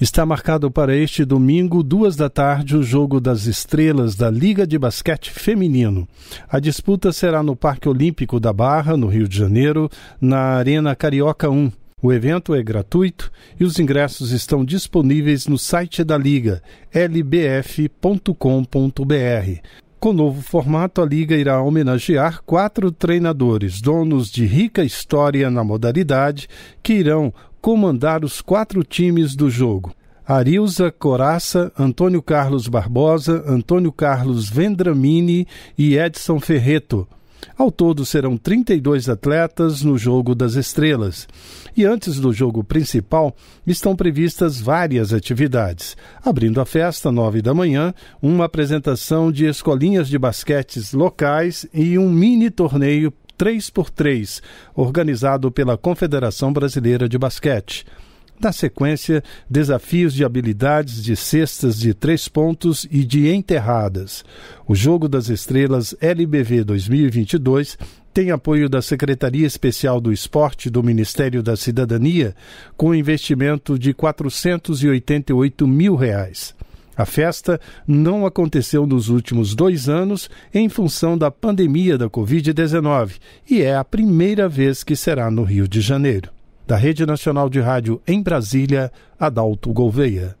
Está marcado para este domingo, duas da tarde, o Jogo das Estrelas da Liga de Basquete Feminino. A disputa será no Parque Olímpico da Barra, no Rio de Janeiro, na Arena Carioca 1. O evento é gratuito e os ingressos estão disponíveis no site da Liga, lbf.com.br. Com o novo formato, a Liga irá homenagear quatro treinadores, donos de rica história na modalidade, que irão comandar os quatro times do jogo. Arilza Coraça, Antônio Carlos Barbosa, Antônio Carlos Vendramini e Edson Ferreto. Ao todo serão 32 atletas no Jogo das Estrelas. E antes do jogo principal estão previstas várias atividades. Abrindo a festa, 9 da manhã, uma apresentação de escolinhas de basquetes locais e um mini torneio 3x3, organizado pela Confederação Brasileira de Basquete. Na sequência, desafios de habilidades de cestas de três pontos e de enterradas. O Jogo das Estrelas LBV 2022 tem apoio da Secretaria Especial do Esporte do Ministério da Cidadania, com investimento de 488 mil reais. A festa não aconteceu nos últimos dois anos em função da pandemia da Covid-19 e é a primeira vez que será no Rio de Janeiro. Da Rede Nacional de Rádio em Brasília, Adalto Gouveia.